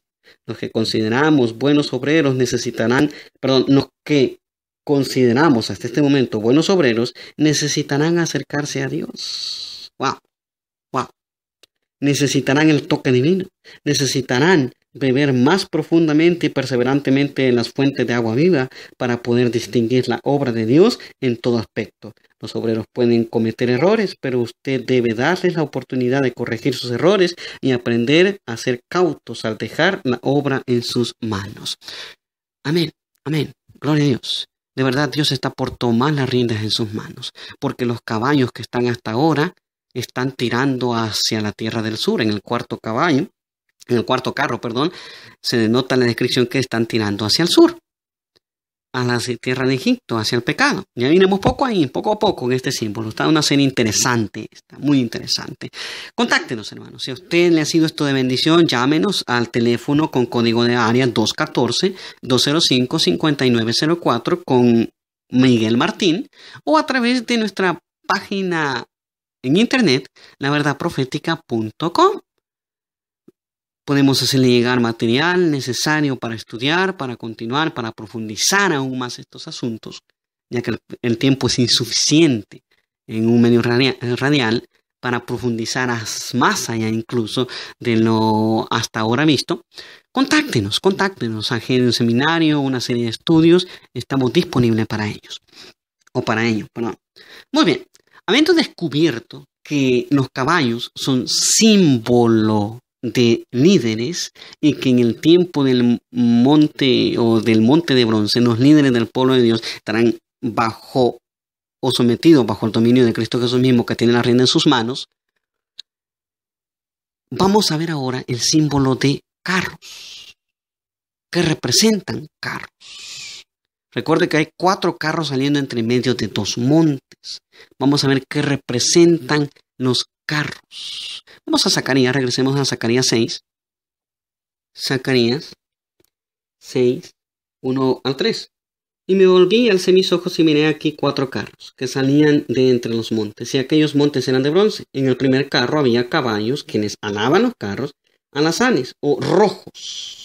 Los que consideramos buenos obreros necesitarán, perdón, los que consideramos hasta este momento buenos obreros necesitarán acercarse a Dios. Wow necesitarán el toque divino, necesitarán beber más profundamente y perseverantemente en las fuentes de agua viva para poder distinguir la obra de Dios en todo aspecto. Los obreros pueden cometer errores, pero usted debe darles la oportunidad de corregir sus errores y aprender a ser cautos al dejar la obra en sus manos. Amén, amén. Gloria a Dios. De verdad, Dios está por tomar las riendas en sus manos, porque los caballos que están hasta ahora están tirando hacia la tierra del sur. En el cuarto caballo, en el cuarto carro, perdón, se denota en la descripción que están tirando hacia el sur, a la tierra de Egipto, hacia el pecado. Ya vinimos poco ahí, poco a poco en este símbolo. Está una escena interesante, está muy interesante. Contáctenos, hermanos. Si a usted le ha sido esto de bendición, llámenos al teléfono con código de área 214-205-5904 con Miguel Martín o a través de nuestra página en internet laverdadprofética.com. Podemos hacerle llegar material necesario para estudiar, para continuar, para profundizar aún más estos asuntos, ya que el tiempo es insuficiente en un medio radial para profundizar más allá incluso de lo hasta ahora visto, contáctenos, contáctenos, agende un seminario, una serie de estudios, estamos disponibles para ellos, o para ellos, perdón. Muy bien, Habiendo descubierto que los caballos son símbolo de líderes y que en el tiempo del monte o del monte de bronce los líderes del pueblo de Dios estarán bajo o sometidos bajo el dominio de Cristo Jesús mismo que tiene la rienda en sus manos, vamos a ver ahora el símbolo de carros, que representan carros. Recuerde que hay cuatro carros saliendo entre medio de dos montes. Vamos a ver qué representan los carros. Vamos a Zacarías, regresemos a Zacarías 6. Zacarías 6, 1 al 3. Y me volví y alcé mis ojos y miré aquí cuatro carros que salían de entre los montes, y aquellos montes eran de bronce. En el primer carro había caballos, quienes alaban los carros, alazanes o rojos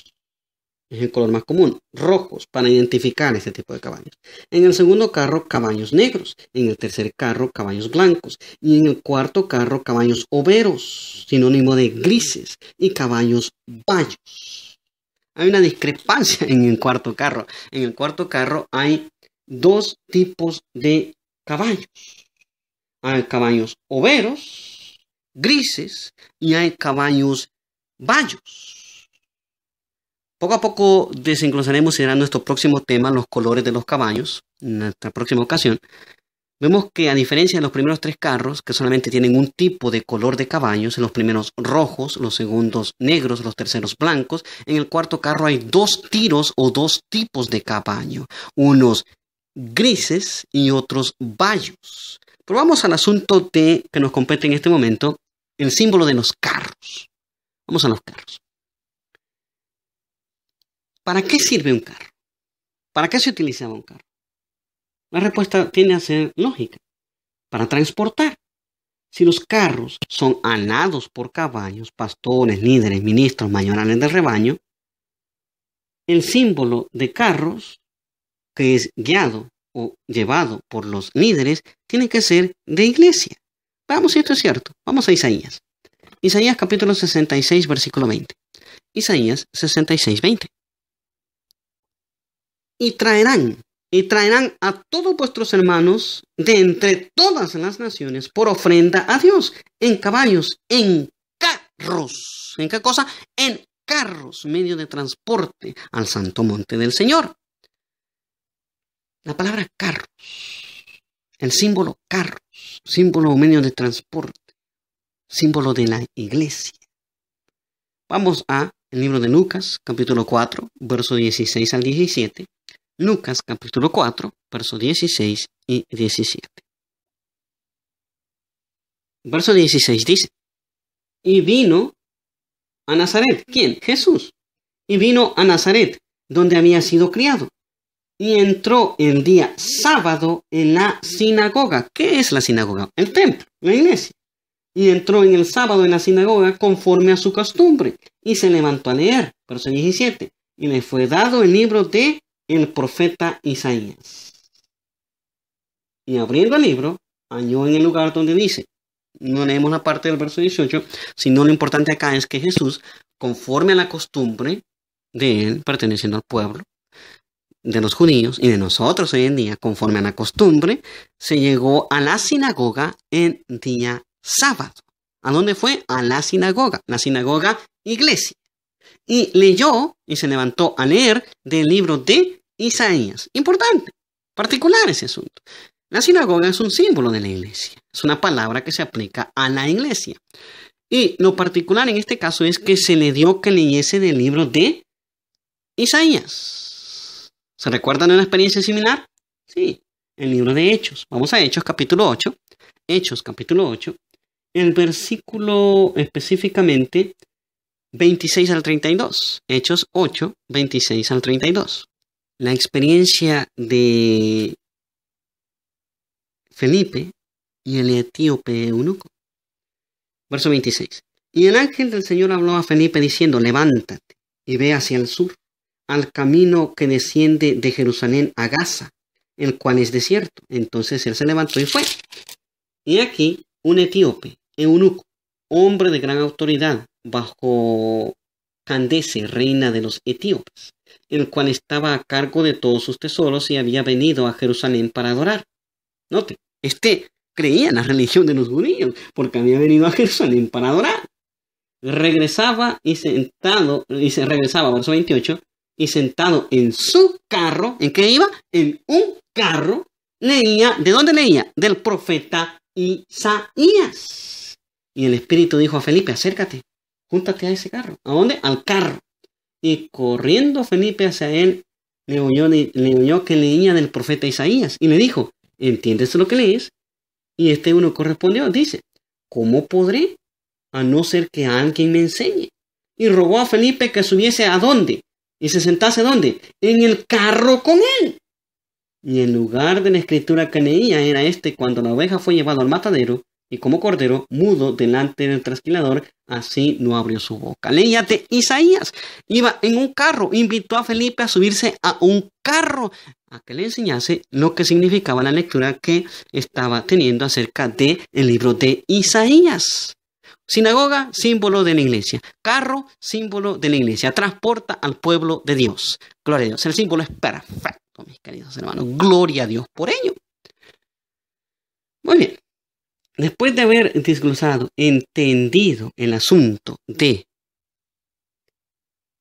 es el color más común, rojos, para identificar este tipo de caballos. En el segundo carro, caballos negros. En el tercer carro, caballos blancos. Y en el cuarto carro, caballos overos, sinónimo de grises, y caballos bayos. Hay una discrepancia en el cuarto carro. En el cuarto carro hay dos tipos de caballos. Hay caballos overos, grises, y hay caballos bayos. Poco a poco desenglosaremos y será nuestro próximo tema los colores de los caballos, en nuestra próxima ocasión. Vemos que a diferencia de los primeros tres carros, que solamente tienen un tipo de color de caballos, en los primeros rojos, los segundos negros, los terceros blancos, en el cuarto carro hay dos tiros o dos tipos de caballo, unos grises y otros bayos. Pero vamos al asunto de, que nos compete en este momento, el símbolo de los carros. Vamos a los carros. ¿Para qué sirve un carro? ¿Para qué se utilizaba un carro? La respuesta tiene que ser lógica. Para transportar. Si los carros son anados por caballos, pastores, líderes, ministros, mayorales del rebaño, el símbolo de carros, que es guiado o llevado por los líderes, tiene que ser de iglesia. Vamos si esto es cierto. Vamos a Isaías. Isaías capítulo 66, versículo 20. Isaías 66, 20 y traerán, y traerán a todos vuestros hermanos de entre todas las naciones por ofrenda a Dios, en caballos, en carros. ¿En qué cosa? En carros, medio de transporte al santo monte del Señor. La palabra carros, el símbolo carros, símbolo medio de transporte, símbolo de la iglesia. Vamos a libro de Lucas, capítulo 4, verso 16 al 17. Lucas, capítulo 4, verso 16 y 17. Verso 16 dice, y vino a Nazaret. ¿Quién? Jesús. Y vino a Nazaret, donde había sido criado. Y entró el día sábado en la sinagoga. ¿Qué es la sinagoga? El templo, la iglesia y entró en el sábado en la sinagoga conforme a su costumbre, y se levantó a leer, verso 17, y le fue dado el libro de el profeta Isaías. Y abriendo el libro, halló en el lugar donde dice, no leemos la parte del verso 18, sino lo importante acá es que Jesús, conforme a la costumbre de él, perteneciendo al pueblo, de los judíos y de nosotros hoy en día, conforme a la costumbre, se llegó a la sinagoga en día sábado. ¿A dónde fue? A la sinagoga, la sinagoga iglesia. Y leyó y se levantó a leer del libro de Isaías. Importante, particular ese asunto. La sinagoga es un símbolo de la iglesia, es una palabra que se aplica a la iglesia. Y lo particular en este caso es que se le dio que leyese del libro de Isaías. ¿Se recuerdan de una experiencia similar? Sí, el libro de Hechos. Vamos a Hechos capítulo 8. Hechos capítulo 8 el versículo específicamente 26 al 32, Hechos 8, 26 al 32. La experiencia de Felipe y el etíope eunuco. Verso 26. Y el ángel del Señor habló a Felipe diciendo, levántate y ve hacia el sur, al camino que desciende de Jerusalén a Gaza, el cual es desierto. Entonces él se levantó y fue. Y aquí un etíope, eunuco, hombre de gran autoridad, bajo Candese, reina de los etíopes, el cual estaba a cargo de todos sus tesoros y había venido a Jerusalén para adorar. Note, este creía en la religión de los judíos, porque había venido a Jerusalén para adorar. Regresaba y sentado, y se regresaba, verso 28, y sentado en su carro, ¿en qué iba? En un carro, leía, ¿de dónde leía? Del profeta Isaías. Y el espíritu dijo a Felipe, acércate, júntate a ese carro. ¿A dónde? Al carro. Y corriendo Felipe hacia él, le oyó, le, oyó que leía del profeta Isaías y le dijo, ¿entiendes lo que lees? Y este uno correspondió, dice, ¿cómo podré? A no ser que alguien me enseñe. Y rogó a Felipe que subiese a dónde y se sentase dónde? En el carro con él. Y en lugar de la escritura que leía era este cuando la oveja fue llevada al matadero y como cordero mudo delante del trasquilador, así no abrió su boca. de Isaías, iba en un carro, invitó a Felipe a subirse a un carro, a que le enseñase lo que significaba la lectura que estaba teniendo acerca del el libro de Isaías. Sinagoga, símbolo de la iglesia. Carro, símbolo de la iglesia. Transporta al pueblo de Dios. Gloria a Dios. El símbolo es perfecto, mis queridos hermanos. Gloria a Dios por ello. Muy bien después de haber desglosado, entendido el asunto de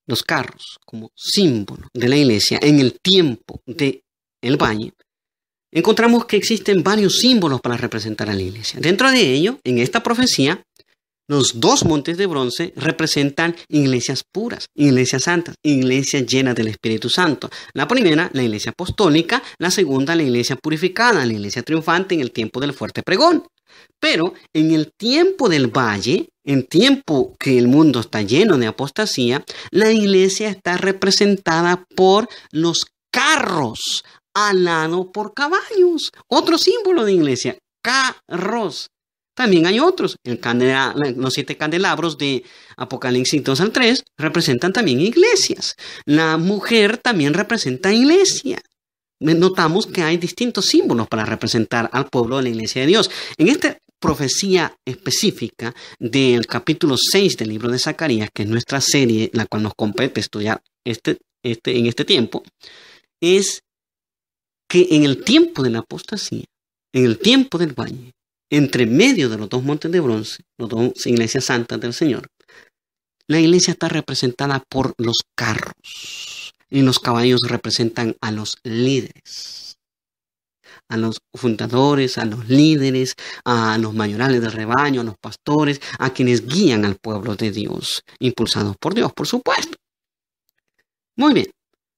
los carros como símbolo de la iglesia en el tiempo de el valle, encontramos que existen varios símbolos para representar a la iglesia. Dentro de ello, en esta profecía, los dos montes de bronce representan iglesias puras, iglesias santas, iglesias llenas del Espíritu Santo. La primera, la iglesia apostólica, la segunda, la iglesia purificada, la iglesia triunfante en el tiempo del fuerte pregón. Pero en el tiempo del valle, en tiempo que el mundo está lleno de apostasía, la iglesia está representada por los carros, alado por caballos, otro símbolo de iglesia, carros. También hay otros. los siete candelabros de Apocalipsis 2 al 3 representan también iglesias. La mujer también representa iglesia. Notamos que hay distintos símbolos para representar al pueblo de la iglesia de Dios. En esta profecía específica del capítulo 6 del libro de Zacarías, que es nuestra serie, la cual nos compete estudiar este, este, en este tiempo, es que en el tiempo de la apostasía, en el tiempo del valle, entre medio de los dos montes de bronce, las dos iglesias santas del Señor, la iglesia está representada por los carros y los caballos representan a los líderes, a los fundadores, a los líderes, a los mayorales del rebaño, a los pastores, a quienes guían al pueblo de Dios, impulsados por Dios, por supuesto. Muy bien,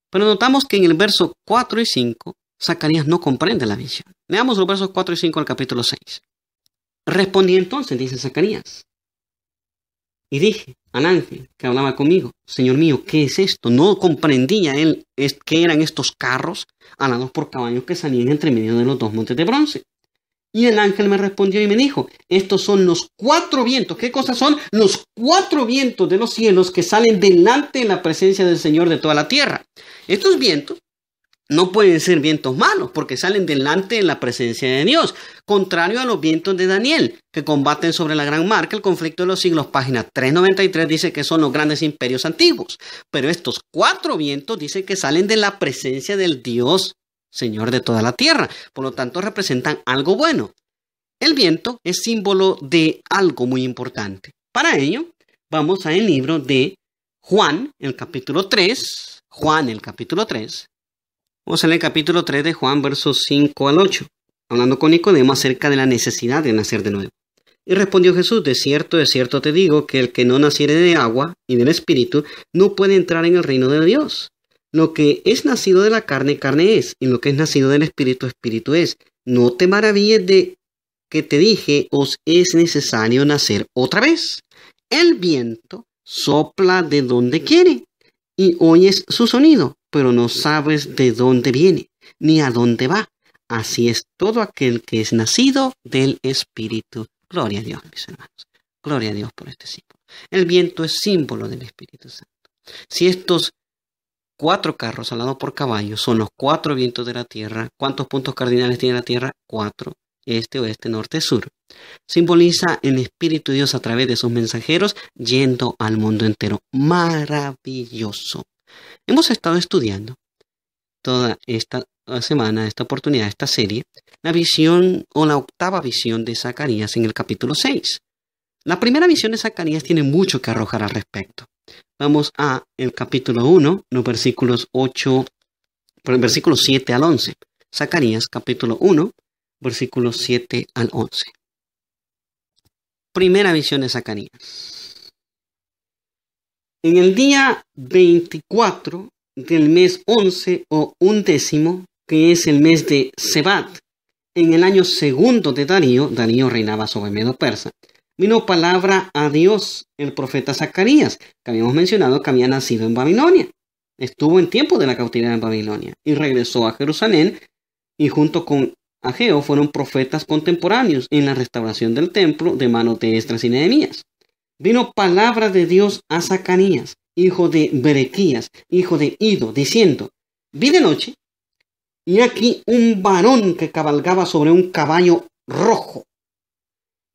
pero notamos que en el verso 4 y 5 Zacarías no comprende la visión. Veamos los versos 4 y 5 del capítulo 6. Respondí entonces, dice Zacarías, y dije al ángel que hablaba conmigo, Señor mío, ¿qué es esto? No comprendía él es, qué eran estos carros alados por caballos que salían entre medio de los dos montes de bronce. Y el ángel me respondió y me dijo, estos son los cuatro vientos. ¿Qué cosas son? Los cuatro vientos de los cielos que salen delante de la presencia del Señor de toda la tierra. Estos vientos no pueden ser vientos malos porque salen delante en la presencia de Dios, contrario a los vientos de Daniel, que combaten sobre la gran marca el conflicto de los siglos. Página 393 dice que son los grandes imperios antiguos, pero estos cuatro vientos dicen que salen de la presencia del Dios, Señor de toda la tierra, por lo tanto representan algo bueno. El viento es símbolo de algo muy importante. Para ello, vamos al libro de Juan, el capítulo 3, Juan el capítulo 3, Vamos a el capítulo 3 de Juan, versos 5 al 8, hablando con Nicodemo acerca de la necesidad de nacer de nuevo. Y respondió Jesús, de cierto, de cierto te digo, que el que no naciere de agua y del Espíritu no puede entrar en el reino de Dios. Lo que es nacido de la carne, carne es, y lo que es nacido del Espíritu, Espíritu es. No te maravilles de que te dije, os es necesario nacer otra vez. El viento sopla de donde quiere y oyes su sonido, pero no sabes de dónde viene ni a dónde va. Así es todo aquel que es nacido del Espíritu. Gloria a Dios, mis hermanos. Gloria a Dios por este símbolo. El viento es símbolo del Espíritu Santo. Si estos cuatro carros alados por caballo son los cuatro vientos de la tierra, ¿cuántos puntos cardinales tiene la tierra? Cuatro. Este, oeste, norte, sur. Simboliza el Espíritu de Dios a través de sus mensajeros yendo al mundo entero. Maravilloso. Hemos estado estudiando toda esta semana, esta oportunidad, esta serie, la visión o la octava visión de Zacarías en el capítulo 6. La primera visión de Zacarías tiene mucho que arrojar al respecto. Vamos a el capítulo 1, los versículos 8, versículos 7 al 11. Zacarías capítulo 1, versículos 7 al 11. Primera visión de Zacarías. En el día 24 del mes 11 o undécimo, que es el mes de Sebat, en el año segundo de Darío, Darío reinaba sobre Medo Persa, vino palabra a Dios, el profeta Zacarías, que habíamos mencionado que había nacido en Babilonia. Estuvo en tiempo de la cautividad en Babilonia y regresó a Jerusalén y junto con Ageo fueron profetas contemporáneos en la restauración del templo de manos de Estras y vino palabra de Dios a Zacanías, hijo de Berequías, hijo de Ido, diciendo, vi de noche, y aquí un varón que cabalgaba sobre un caballo rojo,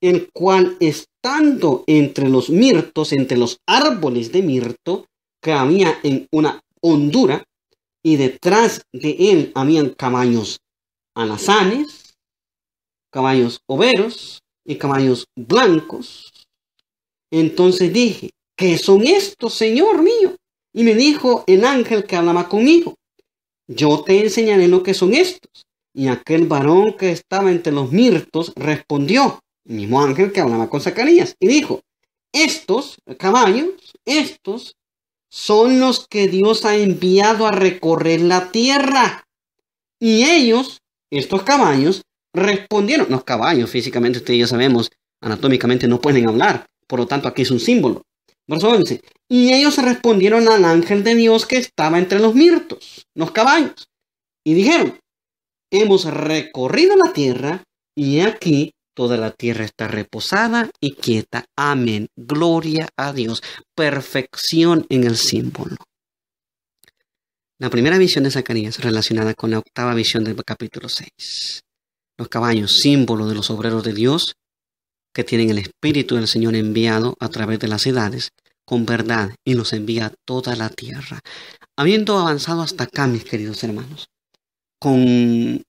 el cual estando entre los mirtos, entre los árboles de mirto, que en una hondura, y detrás de él habían caballos alazanes, caballos overos y caballos blancos, entonces dije, ¿qué son estos, Señor mío? Y me dijo el ángel que hablaba conmigo, yo te enseñaré lo que son estos. Y aquel varón que estaba entre los mirtos respondió, mismo ángel que hablaba con Zacarías, y dijo, estos caballos, estos son los que Dios ha enviado a recorrer la tierra. Y ellos, estos caballos, respondieron. Los caballos físicamente, ustedes ya sabemos, anatómicamente no pueden hablar. Por lo tanto, aquí es un símbolo. Verso 11. Y ellos respondieron al ángel de Dios que estaba entre los mirtos, los caballos, y dijeron, hemos recorrido la tierra y aquí toda la tierra está reposada y quieta. Amén. Gloria a Dios. Perfección en el símbolo. La primera visión de Zacarías relacionada con la octava visión del capítulo 6. Los caballos, símbolo de los obreros de Dios, que tienen el Espíritu del Señor enviado a través de las edades con verdad y nos envía a toda la tierra. Habiendo avanzado hasta acá, mis queridos hermanos, con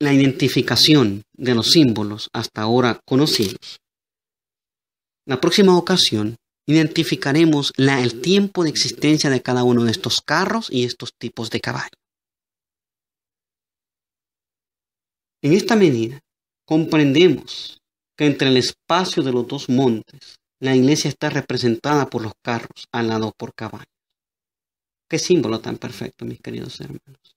la identificación de los símbolos hasta ahora conocidos, la próxima ocasión identificaremos el tiempo de existencia de cada uno de estos carros y estos tipos de caballo. En esta medida, comprendemos que entre el espacio de los dos montes la iglesia está representada por los carros al lado por caballos. Qué símbolo tan perfecto, mis queridos hermanos.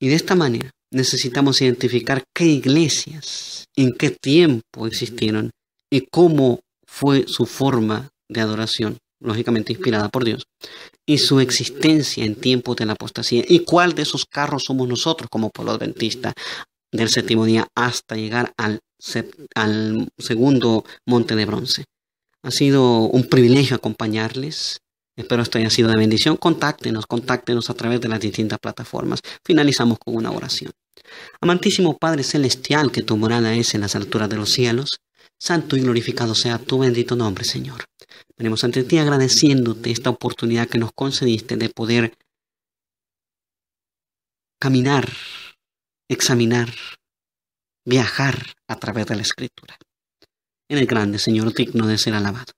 Y de esta manera necesitamos identificar qué iglesias, en qué tiempo existieron y cómo fue su forma de adoración, lógicamente inspirada por Dios, y su existencia en tiempos de la apostasía, y cuál de esos carros somos nosotros como pueblo adventista, del séptimo día hasta llegar al, al segundo monte de bronce. Ha sido un privilegio acompañarles. Espero esto haya sido de bendición. Contáctenos, contáctenos a través de las distintas plataformas. Finalizamos con una oración. Amantísimo Padre Celestial, que tu morada es en las alturas de los cielos, santo y glorificado sea tu bendito nombre, Señor. Venimos ante ti agradeciéndote esta oportunidad que nos concediste de poder caminar examinar, viajar a través de la escritura. En el grande Señor digno de ser alabado.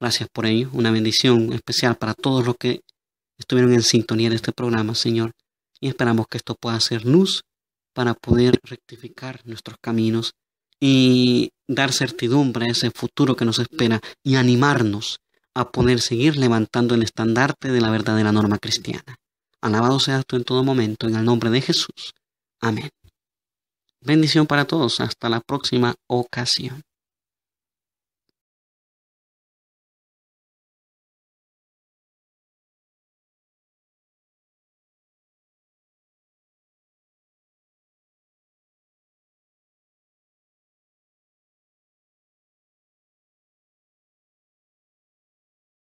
Gracias por ello. Una bendición especial para todos los que estuvieron en sintonía de este programa, Señor. Y esperamos que esto pueda ser luz para poder rectificar nuestros caminos y dar certidumbre a ese futuro que nos espera y animarnos a poder seguir levantando el estandarte de la verdadera norma cristiana. Alabado seas tú en todo momento, en el nombre de Jesús. Amén. Bendición para todos. Hasta la próxima ocasión.